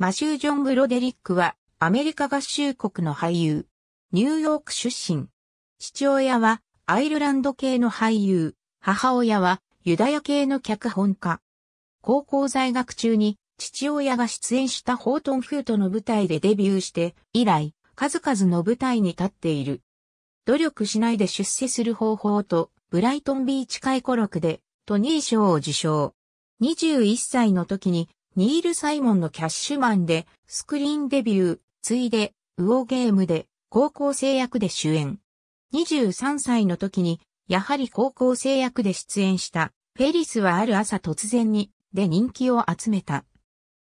マシュー・ジョン・ブロデリックはアメリカ合衆国の俳優。ニューヨーク出身。父親はアイルランド系の俳優。母親はユダヤ系の脚本家。高校在学中に父親が出演したホートン・フートの舞台でデビューして以来数々の舞台に立っている。努力しないで出世する方法とブライトンビーチ回顧録でトニー賞を受賞。21歳の時にニール・サイモンのキャッシュマンで、スクリーンデビュー、ついで、ウオゲームで、高校生役で主演。23歳の時に、やはり高校生役で出演した、フェリスはある朝突然に、で人気を集めた。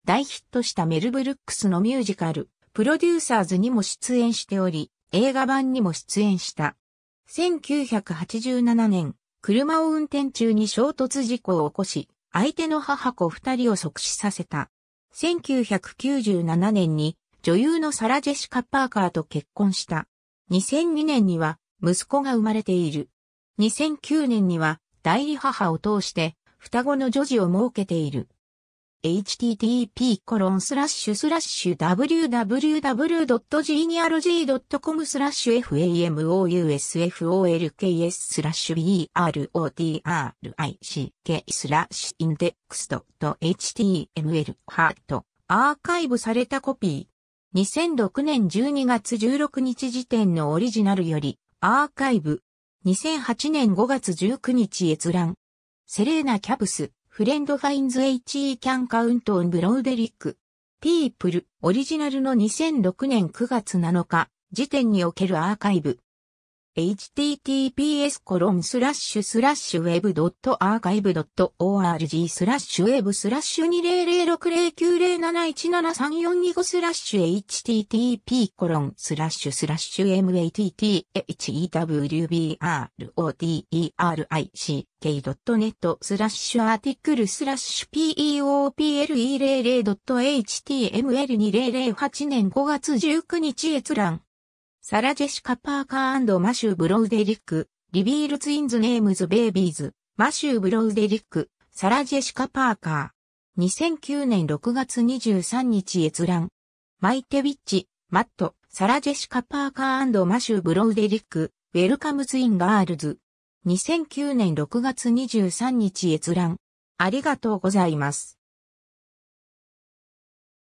大ヒットしたメル・ブルックスのミュージカル、プロデューサーズにも出演しており、映画版にも出演した。1987年、車を運転中に衝突事故を起こし、相手の母子二人を即死させた。1997年に女優のサラ・ジェシカ・パーカーと結婚した。2002年には息子が生まれている。2009年には代理母を通して双子の女児を設けている。http://www.genealogy.com スラッシュ famousfolks スラッシュ brotrik スラッシュ index.html ハートアーカイブされたコピー2006年12月16日時点のオリジナルよりアーカイブ2008年5月19日閲覧セレーナキャブスフレンドファインズ HE キャンカウントオンブローデリック。ピープル、オリジナルの2006年9月7日、時点におけるアーカイブ。https コロンスラッシュスラッシュウェブドットアーカイブドット org スラッシュウェブスラッシュ20060907173425スラッシュ http コロンスラッシュスラッシュ mattehwbroteick.net スラッシュアーティクルスラッシュ p o p l e 0 0 h t m l 2 0 0 8年5月19日閲覧サラ・ジェシカ・パーカーマシュー・ブロウデリック、リビール・ツインズ・ネームズ・ベイビーズ、マシュー・ブロウデリック、サラ・ジェシカ・パーカー。2009年6月23日閲覧。マイテウィッチ、マット、サラ・ジェシカ・パーカーマシュー・ブロウデリック、ウェルカム・ツイン・ガールズ。2009年6月23日閲覧。ありがとうございます。